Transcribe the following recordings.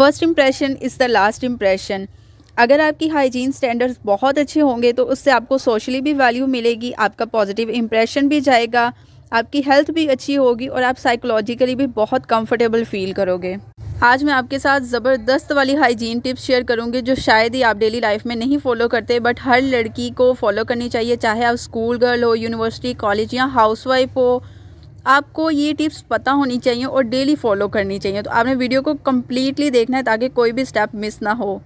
first impression is the last impression अगर आपकी hygiene standards बहुत अच्छे होंगे तो उससे आपको सोशली भी वैल्यू मिलेगी आपका पॉजिटिव इम्प्रेशन भी जाएगा आपकी हेल्थ भी अच्छी होगी और आप साइकोलॉजिकली भी बहुत कंफर्टेबल फील करोगे आज मैं आपके साथ ज़बरदस्त वाली हाइजीन टिप्स शेयर करूंगी जो शायद ही आप डेली लाइफ में नहीं फॉलो करते बट हर लड़की को फॉलो करनी चाहिए चाहे आप स्कूल गर्ल हो यूनिवर्सिटी कॉलेज या हाउसवाइफ हो आपको ये टिप्स पता होनी चाहिए और डेली फॉलो करनी चाहिए तो आपने वीडियो को कम्प्लीटली देखना है ताकि कोई भी स्टेप मिस ना हो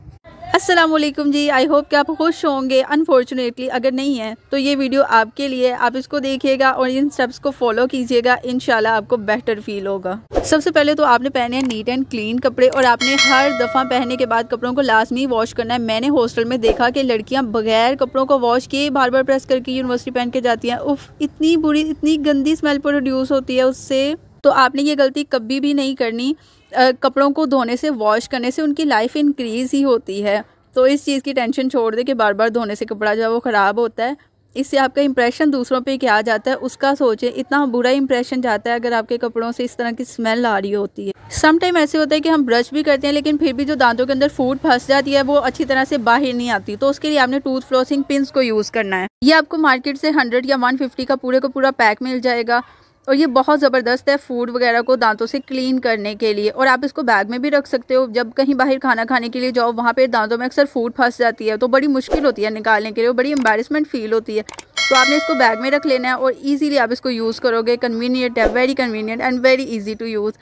असलम जी आई होप कि आप खुश होंगे अनफॉर्चुनेटली अगर नहीं है तो ये वीडियो आपके लिए आप इसको देखिएगा और इन स्टेप्स को फॉलो कीजिएगा इन आपको बेटर फील होगा सबसे पहले तो आपने पहने हैं नीट एंड क्लीन कपड़े और आपने हर दफ़ा पहने के बाद कपड़ों को लाजमी वॉश करना है मैंने हॉस्टल में देखा कि लड़कियाँ बगैर कपड़ों को वॉश किए बार बार प्रेस करके यूनिवर्सिटी पहन के जाती हैं उफ इतनी बुरी इतनी गंदी स्मेल प्रोड्यूस होती है उससे तो आपने ये गलती कभी भी नहीं करनी कपड़ों को धोने से वॉश करने से उनकी लाइफ इंक्रीज़ ही होती है तो इस चीज़ की टेंशन छोड़ दे कि बार बार धोने से कपड़ा जो है वो ख़राब होता है इससे आपका इंप्रेशन दूसरों पे क्या जाता है उसका सोचें इतना बुरा इंप्रेशन जाता है अगर आपके कपड़ों से इस तरह की स्मेल आ रही होती है सम टाइम ऐसे होता है कि हम ब्रश भी करते हैं लेकिन फिर भी जो दांतों के अंदर फूड फंस जाती है वो अच्छी तरह से बाहर नहीं आती तो उसके लिए आपने टूथ फ्लोसिंग पिन को यूज़ करना है ये आपको मार्केट से हंड्रेड या वन का पूरे का पूरा पैक मिल जाएगा और ये बहुत ज़बरदस्त है फूड वगैरह को दांतों से क्लीन करने के लिए और आप इसको बैग में भी रख सकते हो जब कहीं बाहर खाना खाने के लिए जाओ वहाँ पर दांतों में अक्सर फूड फंस जाती है तो बड़ी मुश्किल होती है निकालने के लिए बड़ी एम्बेरसमेंट फील होती है तो आपने इसको बैग में रख लेना है और ईजीली आप इसको यूज़ करोगे कन्वीनियंट है very convenient and very easy to use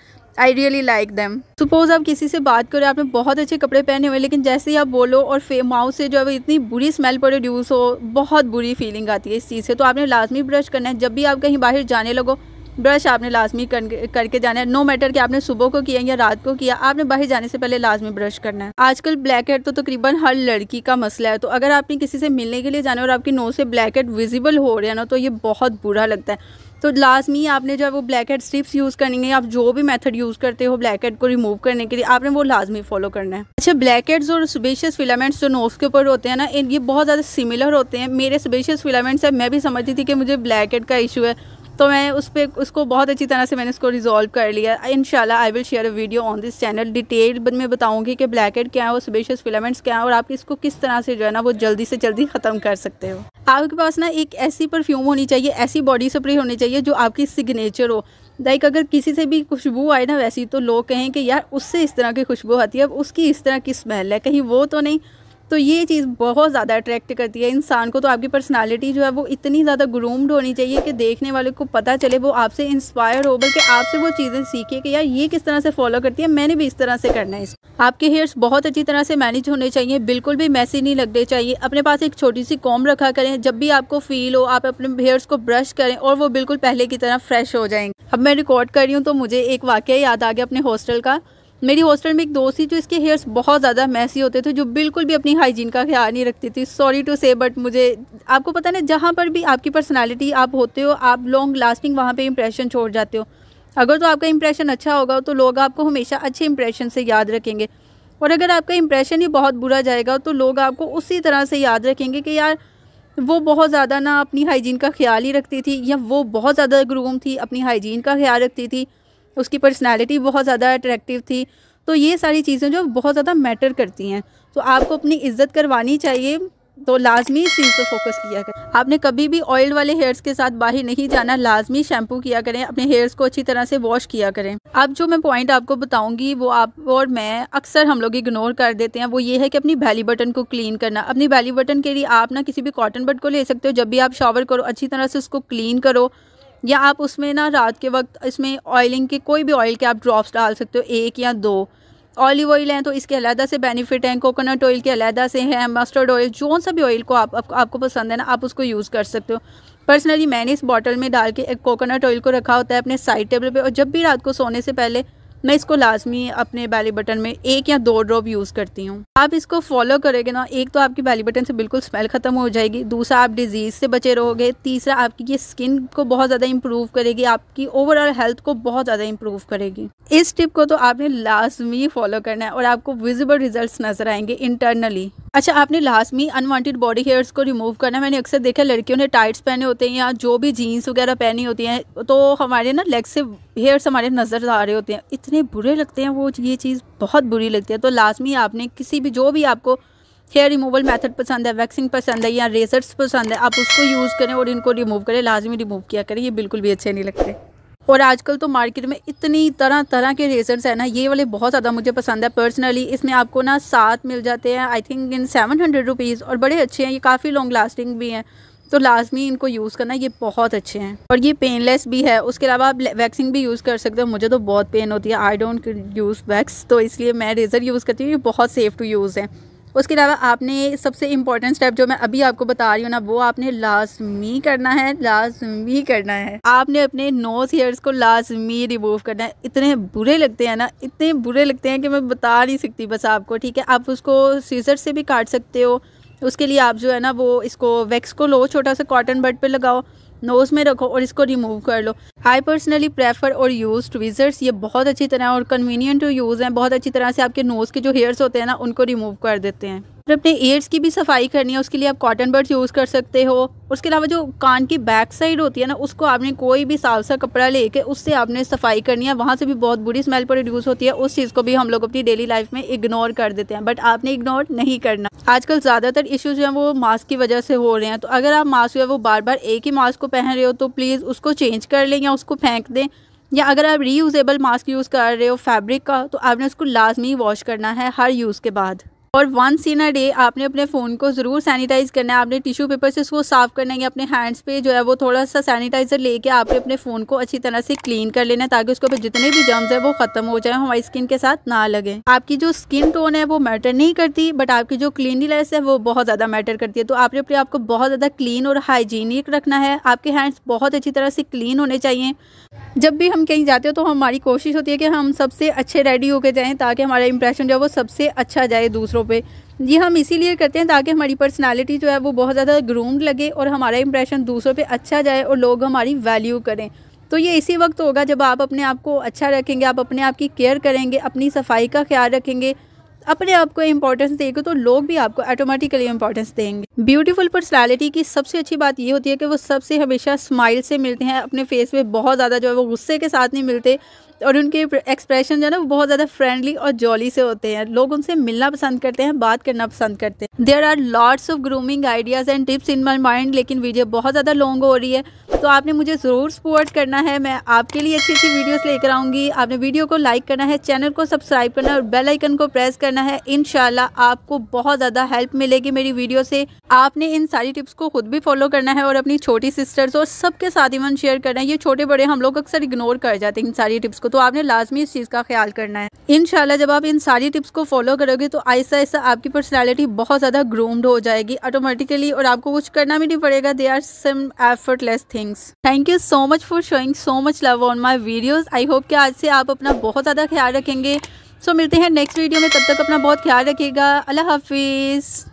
I really like them suppose आप किसी से बात करो आपने बहुत अच्छे कपड़े पहने हुए लेकिन जैसे ही आप बोलो और फे माउथ से जो है वो इतनी बुरी स्मेल प्रोड्यूस हो बहुत बुरी फीलिंग आती है इस चीज़ से तो आपने लाजमी ब्रश करना है जब भी आप कहीं बाहर जाने लगो ब्रश आपने लाजमी कर, करके जाना है नो मैटर कि आपने सुबह को किया या रात को किया आपने बाहर जाने से पहले लाजमी ब्रश करना है आजकल ब्लैक हेड तो तकरीबन हर लड़की का मसला है तो अगर आपने किसी से मिलने के लिए जाना है और आपकी नो से ब्लैक हेड विजिबल हो रहे हैं ना तो ये बहुत बुरा लगता है तो लाजमी आपने जो है वो ब्लैक हेड स्ट्रिप्स यूज़ करनी है आप जो भी मेथड यूज़ करते हो ब्लैक हेड को रिमूव करने के लिए आपने वो लाजमी फॉलो करना है अच्छा ब्लैक हेड्स और सुबेशियस फिलामेंट्स जो नोज के ऊपर होते हैं ना ये बहुत ज़्यादा सिमिलर होते हैं मेरे सुबेशियस फिलामेंट्स है मैं भी समझती थी कि मुझे ब्लैक हेड का इशू है तो मैं उस पर उसको बहुत अच्छी तरह से मैंने उसको रिजॉल्व कर लिया इन शाला I will share a video on this channel detail मैं बताऊँगी कि ब्लैक हेड क्या है और स्पेशस फिलामेंट्स क्या है और आप इसको किस तरह से जो है ना वो जल्दी से जल्दी ख़त्म कर सकते हो आपके पास ना एक ऐसी परफ्यूम होनी चाहिए ऐसी बॉडी स्प्रे होनी चाहिए जो आपकी सिग्नेचर हो लाइक अगर किसी से भी खुशबू आए ना वैसी तो लोग कहें कि यार उससे इस तरह की खुशबू आती है अब उसकी इस तरह की स्मेल है कहीं वो तो नहीं तो ये चीज़ बहुत ज़्यादा अट्रैक्ट करती है इंसान को तो आपकी पर्सनालिटी जो है वो इतनी ज़्यादा ग्रूम्ड होनी चाहिए कि देखने वाले को पता चले वो आपसे इंस्पायर हो बल्कि आपसे वो चीज़ें सीखे कि यार ये किस तरह से फॉलो करती है मैंने भी इस तरह से करना है आपके हेयर्स बहुत अच्छी तरह से मैनेज होने चाहिए बिल्कुल भी मैसी नहीं लगने चाहिए अपने पास एक छोटी सी कॉम रखा करें जब भी आपको फील हो आप अपने हेयर्स को ब्रश करें और वो बिल्कुल पहले की तरह फ्रेश हो जाएंगे अब मैं रिकॉर्ड कर रही हूँ तो मुझे एक वाक्य याद आ गया अपने हॉस्टल का मेरी हॉस्टल में एक दोस्त थी जो इसके हेयर्स बहुत ज़्यादा मैसी होते थे जो बिल्कुल भी अपनी हाइजीन का ख्याल नहीं रखती थी सॉरी टू से बट मुझे आपको पता ना जहाँ पर भी आपकी पर्सनैलिटी आप होते हो आप लॉन्ग लास्टिंग वहाँ पर इंप्रेशन छोड़ जाते हो अगर तो आपका इंप्रेशन अच्छा होगा तो लोग आपको हमेशा अच्छे इंप्रेशन से याद रखेंगे और अगर आपका इंप्रेशन ही बहुत बुरा जाएगा तो लोग आपको उसी तरह से याद रखेंगे कि यार वो बहुत ज़्यादा ना अपनी हाइजीन का ख्याल ही रखती थी या वो बहुत ज़्यादा ग्रूम थी अपनी हाइजीन का ख्याल रखती थी उसकी पर्सनैलिटी बहुत ज़्यादा अट्रैक्टिव थी तो ये सारी चीज़ें जो बहुत ज़्यादा मैटर करती हैं तो आपको अपनी इज्जत करवानी चाहिए तो लाजमी इस चीज़ पर फोकस किया करें आपने कभी भी ऑयल वाले हेयर्स के साथ बाहर नहीं जाना लाजमी शैम्पू किया करें अपने हेयर्स को अच्छी तरह से वॉश किया करें अब जो मैं पॉइंट आपको बताऊंगी वो आप और मैं अक्सर हम लोग इग्नोर कर देते हैं वो ये है कि अपनी बैली बटन को क्लीन करना अपनी बैली बटन के लिए आप ना किसी भी कॉटन बट को ले सकते हो जब भी आप शॉवर करो अच्छी तरह से उसको क्लीन करो या आप उसमें ना रात के वक्त इसमें ऑयलिंग के कोई भी ऑयल के आप ड्रॉप्स डाल सकते हो एक या दो ऑलिव ऑयल हैं तो इसके अलहदा से बेनिफिट हैं कोकोनट ऑयल के अलहदा से हैं मस्टर्ड ऑयल जो सा भी ऑयल को आप, आप, आपको पसंद है ना आप उसको यूज़ कर सकते हो पर्सनली मैंने इस बॉटल में डाल के एक कोकोनट ऑयल को रखा होता है अपने साइड टेबल पे और जब भी रात को सोने से पहले मैं इसको लाजमी अपने बैली बटन में एक या दो ड्रॉप यूज़ करती हूँ आप इसको फॉलो करेंगे ना एक तो आपकी बैली बटन से बिल्कुल स्मेल ख़त्म हो जाएगी दूसरा आप डिजीज़ से बचे रहोगे तीसरा आपकी ये स्किन को बहुत ज़्यादा इम्प्रूव करेगी आपकी ओवरऑल हेल्थ को बहुत ज़्यादा इंप्रूव करेगी इस टिप को तो आपने लाजमी फॉलो करना है और आपको विजिबल रिजल्ट नज़र आएंगे इंटरनली अच्छा आपने लास्ट में अनवांटेड बॉडी हेयर्स को रिमूव करना मैंने अक्सर देखा लड़कियों ने टाइट्स पहने होते हैं या जो भी जीन्स वगैरह पहनी होती हैं तो हमारे ना लेग से हेयर्स हमारे नज़र आ रहे होते हैं इतने बुरे लगते हैं वो ये चीज़ बहुत बुरी लगती है तो लास्ट में आपने किसी भी जो भी आपको हेयर रिमूवल मेथड पसंद है वैक्सिंग पसंद है या रेजर्स पसंद है आप उसको यूज़ करें और इनको रिमूव करें लाजमी रिमूव किया करें ये बिल्कुल भी अच्छे नहीं लगते और आजकल तो मार्केट में इतनी तरह तरह के रेजर्स है ना ये वाले बहुत ज़्यादा मुझे पसंद है पर्सनली इसमें आपको ना सात मिल जाते हैं I think in seven hundred rupees और बड़े अच्छे हैं ये काफ़ी लॉन्ग लास्टिंग भी हैं तो लाजमी इनको यूज़ करना ये बहुत अच्छे हैं और ये पेनलेस भी है उसके अलावा आप वैक्सिंग भी यूज़ कर सकते हो मुझे तो बहुत पेन होती है आई डोंट यूज़ वैक्स तो इसलिए मैं रेज़र यूज़ करती हूँ ये बहुत सेफ़ टू यूज़ है उसके अलावा आपने सबसे इम्पॉर्टेंट स्टेप जो मैं अभी आपको बता रही हूँ ना वो आपने लाजमी करना है लाजमी करना है आपने अपने नोज हेयर्स को लाजमी रिमूव करना है इतने बुरे लगते हैं ना इतने बुरे लगते हैं कि मैं बता नहीं सकती बस आपको ठीक है आप उसको सीजर से भी काट सकते हो उसके लिए आप जो है ना वो इसको वैक्स को लो छोटा सा कॉटन बर्ड पर लगाओ नोज़ में रखो और इसको रिमूव कर लो आई पर्सनली प्रेफर और यूज़ ट्वीज़र्स ये बहुत अच्छी तरह और कन्वीनियंट टू यूज़ हैं बहुत अच्छी तरह से आपके नोज़ के जो हेयर्स होते हैं ना उनको रिमूव कर देते हैं फिर अपने एयर्स की भी सफाई करनी है उसके लिए आप कॉटन बर्ड्स यूज़ कर सकते हो उसके अलावा जो कान की बैक साइड होती है ना उसको आपने कोई भी साफ सा कपड़ा लेके उससे आपने सफाई करनी है वहाँ से भी बहुत बुरी स्मेल प्रोड्यूस होती है उस चीज़ को भी हम लोग अपनी डेली लाइफ में इग्नोर कर देते हैं बट आपने इग्नोर नहीं करना आजकल ज़्यादातर इश्यूज जो है वो मास्क की वजह से हो रहे हैं तो अगर आप मास्क जो है वो बार बार एक ही मास्क को पहन रहे हो तो प्लीज़ उसको चेंज कर लें या उसको फेंक दें या अगर आप रीयूजेबल मास्क यूज़ कर रहे हो फैब्रिक का तो आपने उसको लाजमी वॉश करना है हर यूज़ के बाद और वंस इन अ डे आपने अपने फ़ोन को ज़रूर सैनिटाइज करना है आपने टिश्यू पेपर से उसको साफ़ करना है अपने हैंड्स पे जो है वो थोड़ा सा सैनिटाइज़र लेके आपने अपने फ़ोन को अच्छी तरह से क्लीन कर लेना है ताकि उसके ऊपर जितने भी जर्म्स है वो ख़त्म हो जाए हमारी स्किन के साथ ना लगे आपकी जो स्किन टोन है वो मैटर नहीं करती बट आपकी जो क्लीनलीनेस है वो बहुत ज़्यादा मैटर करती है तो आपने अपने आप को बहुत ज़्यादा क्लीन और हाइजीनिक रखना है आपके हैंड्स बहुत अच्छी तरह से क्लीन होने चाहिए जब भी हम कहीं जाते हो तो हमारी कोशिश होती है कि हम सबसे अच्छे रेडी होकर जाएँ ताकि हमारा इंप्रेशन जो है वो सबसे अच्छा जाए दूसरों दूसरों पे ये हम इसीलिए करते हैं ताकि हमारी पर्सनालिटी जो है वो बहुत ज़्यादा ग्रूम्ड लगे और हमारा इंप्रेशन दूसरों पे अच्छा जाए और लोग हमारी वैल्यू करें तो ये इसी वक्त होगा जब आप अपने आप को अच्छा रखेंगे आप अपने आप की केयर करेंगे अपनी सफाई का ख्याल रखेंगे अपने आप को इम्पोर्टेंस देंगे तो लोग भी आपको ऑटोमेटिकली इंपॉर्टेंस देंगे ब्यूटीफुल पर्सनालिटी की सबसे अच्छी बात ये होती है कि वो सबसे हमेशा स्माइल से मिलते हैं अपने फेस पे बहुत ज़्यादा जो है वो गुस्से के साथ नहीं मिलते और उनके एक्सप्रेशन जो है ना वो बहुत ज़्यादा फ्रेंडली और जॉली से होते हैं लोग उनसे मिलना पसंद करते हैं बात करना पसंद करते हैं there are lots of grooming ideas and tips in my mind लेकिन वीडियो बहुत ज़्यादा लॉन्ग हो रही है तो आपने मुझे ज़रूर सपोर्ट करना है मैं आपके लिए अच्छी अच्छी वीडियोस लेकर आऊँगी आपने वीडियो को लाइक करना है चैनल को सब्सक्राइब करना है और बेल आइकन को प्रेस करना है इन आपको बहुत ज़्यादा हेल्प मिलेगी मेरी वीडियो से आपने इन सारी टिप्स को खुद भी फॉलो करना है और अपनी छोटी सिस्टर्स और सबके साथ इवन शेयर करना है ये छोटे बड़े हम लोग अक्सर इग्नोर कर जाते हैं इन सारी टिप्स को तो आपने लाजमी इस चीज़ का ख्याल करना है इन जब आप इन सारी टिप्स को फॉलो करोगे तो आहिस्ता आहिस्ता आपकी पर्सनैलिटी बहुत ज़्यादा ग्रूम्ड हो जाएगी ऑटोमेटिकली और आपको कुछ करना भी नहीं पड़ेगा they are some effortless things thank you so much for showing so much love on my videos I hope कि आज से आप अपना बहुत ज़्यादा ख्याल रखेंगे सो so, मिलते हैं नेक्स्ट वीडियो में तब तक अपना बहुत ख्याल रखिएगा अल्लाह हाफिज़